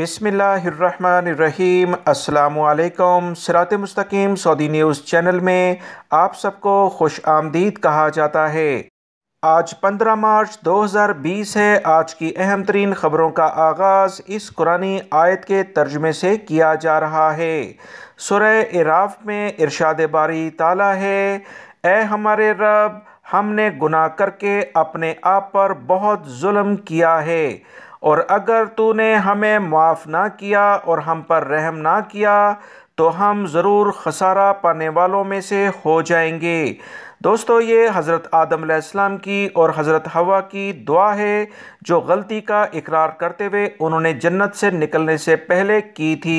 बिसमीम अल्लाम सिरात मुस्तकीम सऊदी न्यूज़ चैनल में आप सबको खुश आमदीद कहा जाता है आज 15 मार्च 2020 है आज की अहम तरीन ख़बरों का आगाज़ इस कुरानी आयत के तर्जमे से किया जा रहा है सुरह इराफ में इरशाद बारी ताला है ए हमारे रब हमने गुनाह करके अपने आप पर बहुत जुल्म किया है और अगर तूने हमें माफ़ ना किया और हम पर रहम ना किया तो हम ज़रूर खसारा पाने वालों में से हो जाएंगे दोस्तों ये हज़रत आदम आसमाम की और हज़रत हवा की दुआ है जो गलती का इकरार करते हुए उन्होंने जन्नत से निकलने से पहले की थी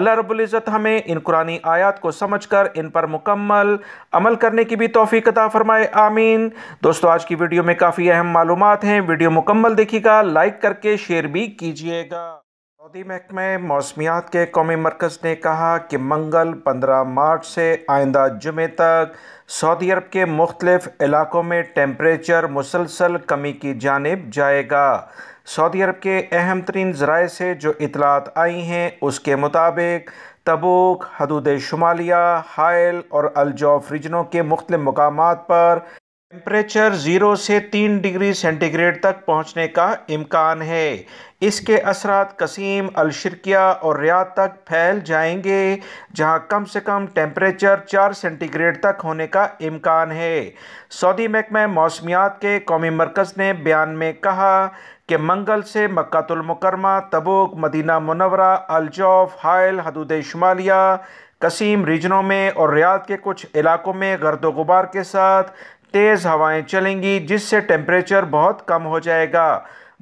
अल्लाह रबुल्ज़त हमें इन कुरानी आयात को समझ कर इन पर मुकम्मल अमल करने की भी तोफ़ी कता फ़रमाए आमीन दोस्तों आज की वीडियो में काफ़ी अहम मालूम हैं वीडियो मुकम्मल देखिएगा लाइक करके शेयर भी कीजिएगा सऊदी महकमे मौसमियात के कौमी मरकज़ ने कहा कि मंगल 15 मार्च से आइंदा जुमे तक सऊदी अरब के मुख्तलिफ इलाकों में टेम्परेचर मुसलसल कमी की जानब जाएगा सऊदी अरब के अहम तरीन ज़राए से जो इतलात आई हैं उसके मुताबिक तबूक हदूद शुमालिया हायल और अलजौफ रीजनों के मुख्तलिफ मकाम पर टेम्परेचर ज़ीरो से तीन डिग्री सेंटीग्रेड तक पहुँचने का इम्कान है इसके असरात कसीम अलशरकिया और रियाद तक फैल जाएंगे जहां कम से कम टेम्परेचर चार सेंटीग्रेड तक होने का इम्कान है सऊदी महकमे मौसमियात के कौमी मरकज़ ने बयान में कहा कि मंगल से Makkah al Mukarramah Tabuk Medina Munawwara Al Jouf Hail Hudud Shamaliya कसीम रीजनों में और रियाद के कुछ इलाकों में गर्द गुबार के साथ तेज़ हवाएं चलेंगी जिससे टेम्परेचर बहुत कम हो जाएगा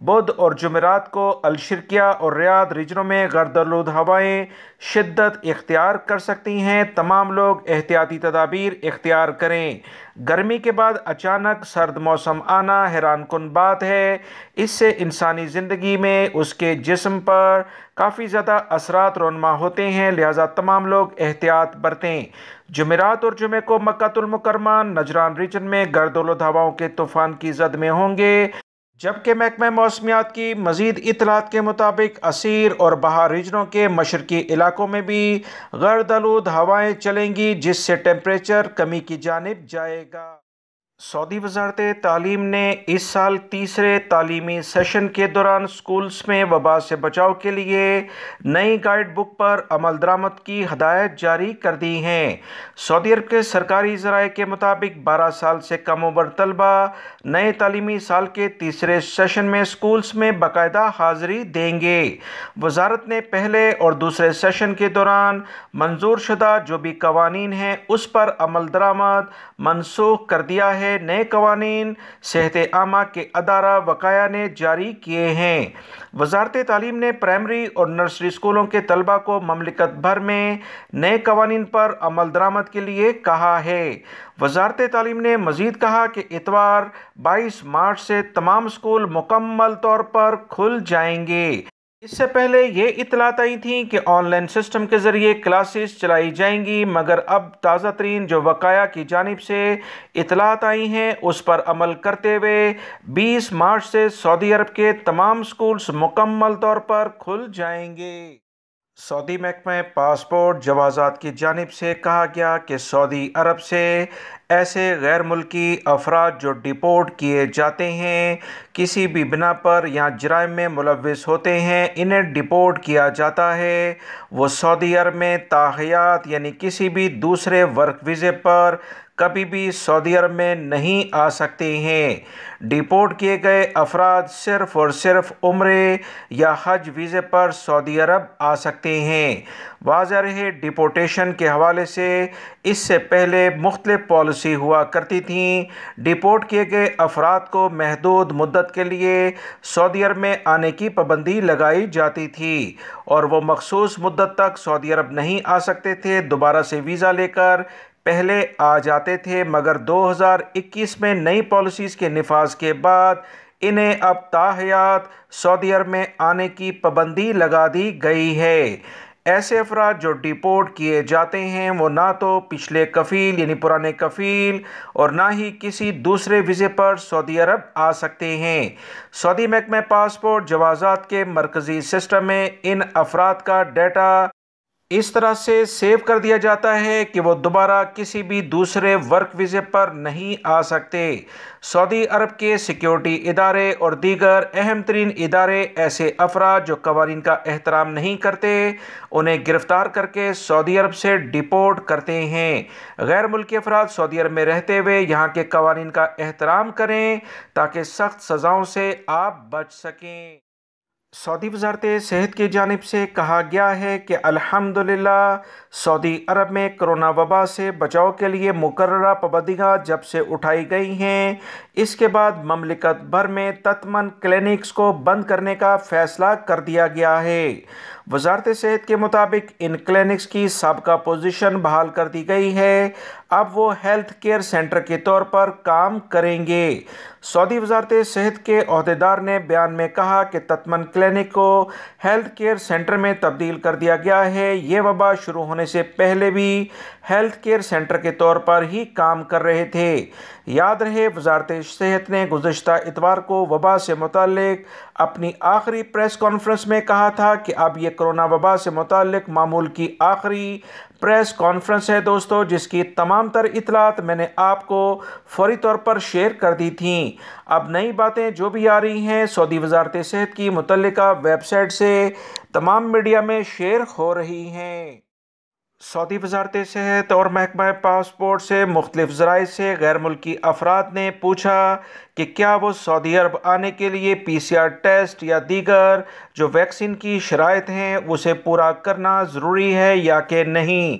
बुध और जुमेरात को अलशरकिया और रियाद रीजनों में गर्दलुद हवाएं शिद्दत इख्तियार कर सकती हैं तमाम लोग एहतियाती तदाबीर इख्तियार करें गर्मी के बाद अचानक सर्द मौसम आना हैरान कन बात है इससे इंसानी ज़िंदगी में उसके जिसम पर काफ़ी ज़्यादा असरात रोनमा होते हैं लिहाजा तमाम लोग एहतियात बरतें जमेरात और जुमे को मक्तुलमकरमा नजरान रीजन में गर्दलुद हवाओं के तूफ़ान की जद में होंगे जबकि महकमे मौसमियात की मजीद इतलात के मुताबिक असीर और बाहर रीजनों के मशरकी इलाकों में भी गर्द आलूद हवाएँ चलेंगी जिससे टेम्परेचर कमी की जानब जाएगा सऊदी वजारत तालीम ने इस साल तीसरे तालीमी सेशन के दौरान स्कूल्स में वबा से बचाव के लिए नई गाइड बुक पर अमल दरामद की हदायत जारी कर दी हैं सऊदी अरब के सरकारी जराए के मुताबिक 12 साल से कम उम्र तलबा नए तालीमी साल के तीसरे सेशन में स्कूल्स में बाकायदा हाजिरी देंगे वजारत ने पहले और दूसरे सेशन के दौरान मंजूर शुदा जो भी कवानीन हैं उस पर अमल दरामद मनसूख कर दिया है नए कवानीन सेहत आमा के अदारा वकाया ने जारी किए हैं वजारत तालीम ने प्रायमरी और नर्सरी स्कूलों के तलबा को ममलिकत भर में नए कवानी पर अमल दरामद के लिए कहा है वजारत तालीम ने मजीद कहा कि इतवार 22 मार्च से तमाम स्कूल मुकम्मल तौर पर खुल जाएंगे इससे पहले ये इतलात आई थी कि ऑनलाइन सिस्टम के ज़रिए क्लासेस चलाई जाएंगी मगर अब ताज़ा तरीन जो वकाया की जानब से इतलात आई हैं उस पर अमल करते हुए 20 मार्च से सऊदी अरब के तमाम स्कूल्स मुकम्मल तौर पर खुल जाएंगे सऊदी महकमे पासपोर्ट जवाजात की जानब से कहा गया कि सऊदी अरब से ऐसे गैर मुल्की अफराद जो डिपोर्ट किए जाते हैं किसी भी बिना पर या जराइम में मुलविस होते हैं इन्हें डिपोर्ट किया जाता है वो सऊदी अरब में ताहयात यानी किसी भी दूसरे वर्क वीज़े पर कभी भी सऊदी अरब में नहीं आ सकते हैं डिपोर्ट किए गए अफराद सिर्फ़ और सिर्फ उम्र या हज वीज़े पर सऊदी अरब आ सकते हैं वाजर है डिपोटेशन के हवाले से इससे पहले मुख्त पॉलिसी हुआ करती थी डिपोर्ट किए गए अफराद को महदूद मदत के लिए सऊदी अरब में आने की पाबंदी लगाई जाती थी और वह मखसूस मदत तक सऊदी अरब नहीं आ सकते थे दोबारा से वीज़ा लेकर पहले आ जाते थे मगर 2021 में नई पॉलिसीज़ के नफाज के बाद इन्हें अब ताहयात सऊदी अरब में आने की पाबंदी लगा दी गई है ऐसे अफराद जो डिपोर्ट किए जाते हैं वो ना तो पिछले कफ़ील यानी पुराने कफ़ील और ना ही किसी दूसरे वीज़े पर सऊदी अरब आ सकते हैं सऊदी महकमे पासपोर्ट जवाज़ात के मरकज़ी सिस्टम में इन अफराद का डेटा इस तरह से सेव कर दिया जाता है कि वो दोबारा किसी भी दूसरे वर्क वीज़े पर नहीं आ सकते सऊदी अरब के सिक्योरिटी इदारे और दीगर अहम तरीन इदारे ऐसे अफराद जो कवानीन का एहतराम नहीं करते उन्हें गिरफ़्तार करके सऊदी अरब से डिपोर्ट करते हैं गैर मुल्की अफराद सऊदी अरब में रहते हुए यहाँ के कवानीन का एहतराम करें ताकि सख्त सज़ाओं से आप बच सकें सऊदी वजारत सेहत की जानब से कहा गया है कि अल्हम्दुलिल्लाह सऊदी अरब में कोरोना वबा से बचाव के लिए मुकर पाबंदियाँ जब से उठाई गई हैं इसके बाद ममलिकत भर में तत्मन क्लिनिक्स को बंद करने का फ़ैसला कर दिया गया है वजारत सेहत के मुताबिक इन क्लिनिक्स की सबका पोजिशन बहाल कर दी गई है अब वो हेल्थ केयर सेंटर के तौर पर काम करेंगे सऊदी वजारत सेहत के अहदेदार ने बयान में कहा कि तत्मन क्लिनिक को हेल्थ केयर सेंटर में तब्दील कर दिया गया है ये वबा शुरू होने से पहले भी हेल्थ केयर सेंटर के तौर पर ही काम कर रहे थे याद रहे वजारत सेहत ने गुजशत इतवार को वबा से मुतल अपनी आखिरी प्रेस कॉन्फ्रेंस में कहा था कि अब ये कोरोना वबा से मुतक मामूल की आखिरी प्रेस कॉन्फ्रेंस है दोस्तों जिसकी तमाम तर इतलात मैंने आपको फौरी तौर पर शेयर कर दी थी अब नई बातें जो भी आ रही हैं सऊदी वजारत सेहत की मुतल वेबसाइट से तमाम मीडिया में शेयर हो रही हैं सऊदी वजारत सेहत और महकमा पासपोर्ट से मुख्तलिफ ज़राए से गैर मुल्की अफराद ने पूछा कि क्या वो सऊदी अरब आने के लिए पीसीआर टेस्ट या दीगर जो वैक्सीन की शरात हैं उसे पूरा करना ज़रूरी है या कि नहीं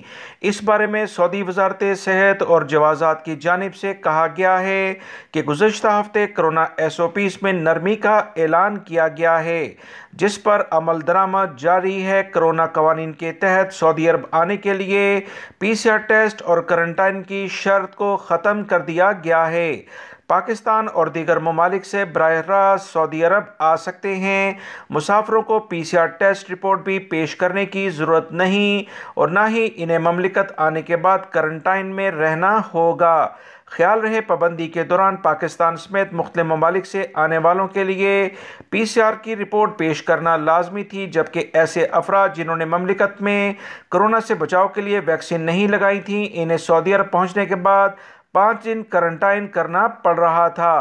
इस बारे में सऊदी वजारत सेहत और जवाजात की जानब से कहा गया है कि गुजशत हफ्ते करोना एस ओ पीज़ में नरमी का ऐलान किया गया है जिस पर अमल दरामद जारी है करोना कवानीन के तहत सऊदी अरब आने के लिए पी सी आर टेस्ट और क्वारंटाइन की शर्त को ख़त्म कर दिया गया है पाकिस्तान और दीगर ममालिक से बरह रास्त सऊदी अरब आ सकते हैं मुसाफरों को P C R test report भी पेश करने की ज़रूरत नहीं और ना ही इन्हें ममलिकत आने के बाद क्वारंटाइन में रहना होगा ख्याल रहे पाबंदी के दौरान पाकिस्तान समेत मुख्त ममालिक से आने वालों के लिए पी सी आर की रिपोर्ट पेश करना लाजमी थी जबकि ऐसे अफराद जिन्होंने ममलिकत में कोरोना से बचाव के लिए वैक्सीन नहीं लगाई थी इन्हें सऊदी अरब पहुँचने के बाद पाँच दिन क्वारंटाइन करना पड़ रहा था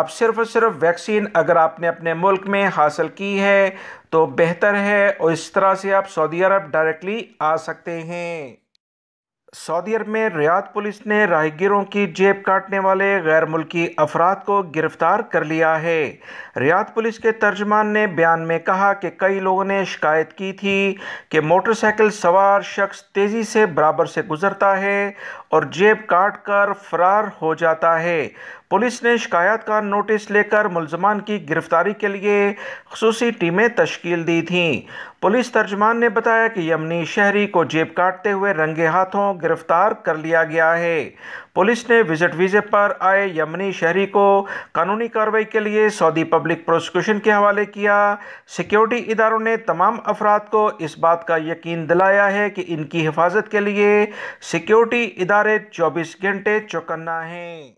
अब सिर्फ सिर्फ वैक्सीन अगर आपने अपने मुल्क में हासिल की है तो बेहतर है और इस तरह से आप सऊदी अरब डायरेक्टली आ सकते हैं सऊदी अरब में रियाद पुलिस ने राहगीरों की जेब काटने वाले गैर मुल्की अफराद को गिरफ्तार कर लिया है रियाद पुलिस के तर्जमान ने बयान में कहा कि कई लोगों ने शिकायत की थी कि मोटरसाइकिल सवार शख्स तेज़ी से बराबर से गुजरता है और जेब काट कर फरार हो जाता है पुलिस ने शिकायत का नोटिस लेकर मुलजमान की गिरफ्तारी के लिए खसूस टीमें तश्कील दी थीं पुलिस तर्जमान ने बताया कि यमनी शहरी को जेब काटते हुए रंगे हाथों गिरफ्तार कर लिया गया है पुलिस ने विजिट वीज़े पर आए यमनी शहरी को कानूनी कार्रवाई के लिए सऊदी पब्लिक प्रोसिक्यूशन के हवाले किया सिक्योरिटी इदारों ने तमाम अफराद को इस बात का यकीन दिलाया है कि इनकी हिफाजत के लिए सिक्योरिटी इदारे चौबीस घंटे चौकन्ना हैं